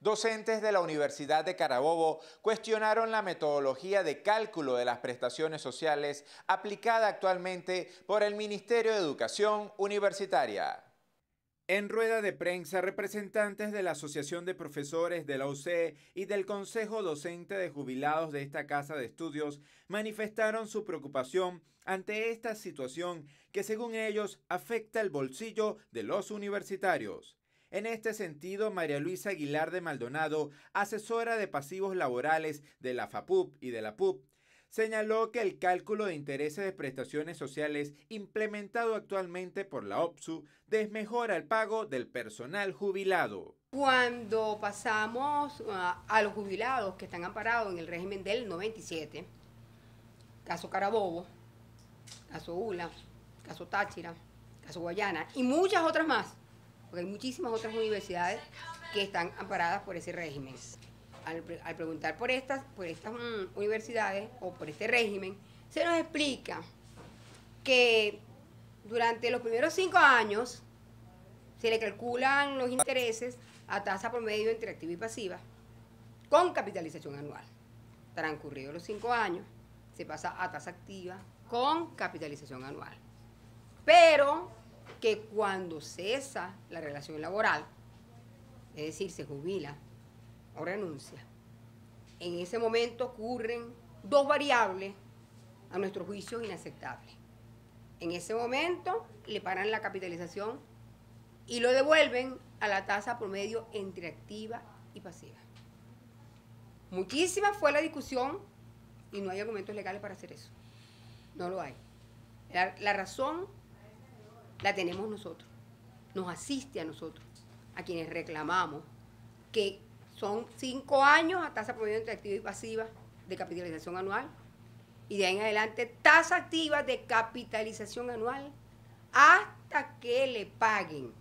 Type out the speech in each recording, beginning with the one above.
Docentes de la Universidad de Carabobo cuestionaron la metodología de cálculo de las prestaciones sociales aplicada actualmente por el Ministerio de Educación Universitaria. En rueda de prensa, representantes de la Asociación de Profesores de la UCE y del Consejo Docente de Jubilados de esta Casa de Estudios manifestaron su preocupación ante esta situación que según ellos afecta el bolsillo de los universitarios. En este sentido, María Luisa Aguilar de Maldonado, asesora de pasivos laborales de la FAPUP y de la PUP, señaló que el cálculo de intereses de prestaciones sociales implementado actualmente por la OPSU desmejora el pago del personal jubilado. Cuando pasamos a, los jubilados que están amparados en el régimen del 97, caso Carabobo, caso ULA, caso Táchira, caso Guayana y muchas otras más, porque hay muchísimas otras universidades que están amparadas por ese régimen. Al, preguntar por estas, por estas mm, universidades o por este régimen, se nos explica que durante los primeros cinco años se le calculan los intereses a tasa promedio entre activa y pasiva con capitalización anual. Transcurridos los cinco años, se pasa a tasa activa con capitalización anual. Pero que cuando cesa la relación laboral, es decir, se jubila o renuncia, en ese momento ocurren dos variables a nuestro juicio inaceptables. En ese momento le paran la capitalización y lo devuelven a la tasa promedio entre activa y pasiva. Muchísima fue la discusión y no hay argumentos legales para hacer eso. No lo hay. La, la razón la tenemos nosotros, nos asiste a nosotros, a quienes reclamamos que son cinco años a tasa promedio entre activa y pasiva de capitalización anual y de ahí en adelante tasa activa de capitalización anual hasta que le paguen.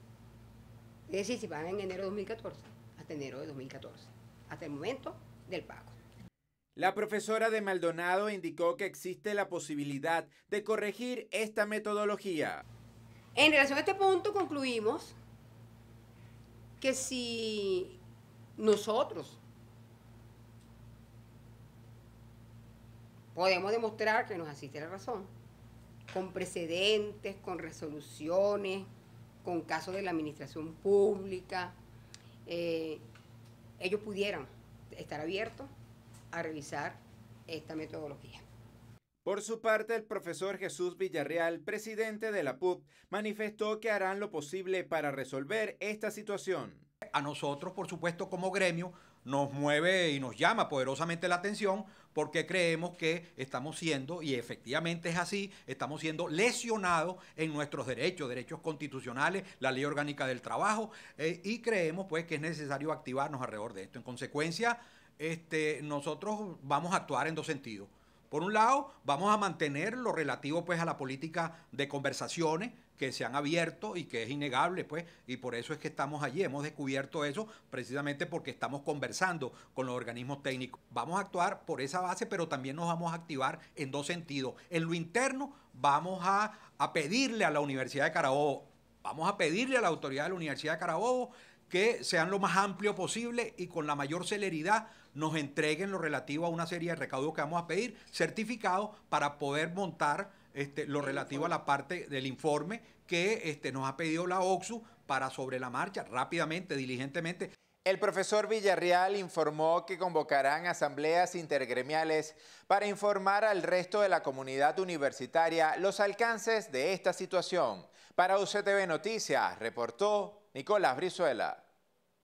Es decir, si pagan en enero de 2014, hasta enero de 2014, hasta el momento del pago. La profesora de Maldonado indicó que existe la posibilidad de corregir esta metodología. En relación a este punto concluimos que si nosotros podemos demostrar que nos asiste la razón, con precedentes, con resoluciones, con casos de la administración pública, eh, ellos pudieran estar abiertos a revisar esta metodología. Por su parte, el profesor Jesús Villarreal, presidente de la PUB, manifestó que harán lo posible para resolver esta situación. A nosotros, por supuesto, como gremio, nos mueve y nos llama poderosamente la atención porque creemos que estamos siendo, y efectivamente es así, estamos siendo lesionados en nuestros derechos, derechos constitucionales, la ley orgánica del trabajo, eh, y creemos pues que es necesario activarnos alrededor de esto. En consecuencia, este, nosotros vamos a actuar en dos sentidos. Por un lado, vamos a mantener lo relativo pues a la política de conversaciones que se han abierto y que es innegable, pues, y por eso es que estamos allí, hemos descubierto eso precisamente porque estamos conversando con los organismos técnicos. Vamos a actuar por esa base, pero también nos vamos a activar en dos sentidos. En lo interno, vamos a, a pedirle a la Universidad de Carabobo, vamos a pedirle a la autoridad de la Universidad de Carabobo que sean lo más amplio posible y con la mayor celeridad nos entreguen lo relativo a una serie de recaudos que vamos a pedir, certificados para poder montar este, lo relativo a la parte del informe que este, nos ha pedido la OXU para sobre la marcha, rápidamente, diligentemente. El profesor Villarreal informó que convocarán asambleas intergremiales para informar al resto de la comunidad universitaria los alcances de esta situación. Para UCTV Noticias, reportó Nicolás Brizuela.